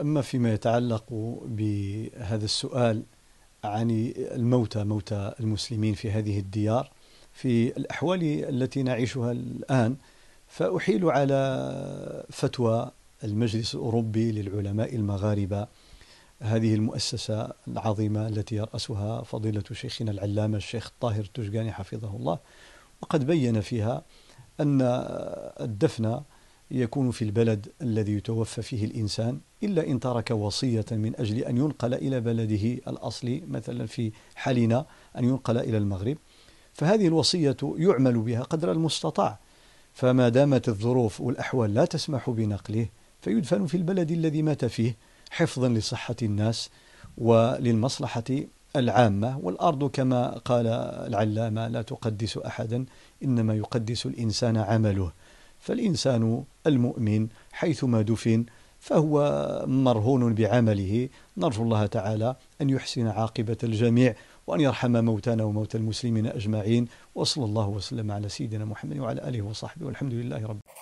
أما فيما يتعلق بهذا السؤال عن الموتى موتى المسلمين في هذه الديار في الأحوال التي نعيشها الآن فأحيل على فتوى المجلس الأوروبي للعلماء المغاربة هذه المؤسسة العظيمة التي يرأسها فضيلة شيخنا العلامة الشيخ طاهر التشجاني حفظه الله وقد بين فيها أن الدفن يكون في البلد الذي يتوفى فيه الإنسان إلا إن ترك وصية من أجل أن ينقل إلى بلده الأصلي مثلا في حالنا أن ينقل إلى المغرب فهذه الوصية يعمل بها قدر المستطاع فما دامت الظروف والأحوال لا تسمح بنقله فيدفن في البلد الذي مات فيه حفظا لصحة الناس وللمصلحة العامة والأرض كما قال العلامة لا تقدس أحدا إنما يقدس الإنسان عمله فالإنسان المؤمن حيثما دفن فهو مرهون بعمله نرجو الله تعالى أن يحسن عاقبة الجميع وأن يرحم موتانا وموتى المسلمين أجمعين وصلى الله وسلم على سيدنا محمد وعلى آله وصحبه والحمد لله رب العالمين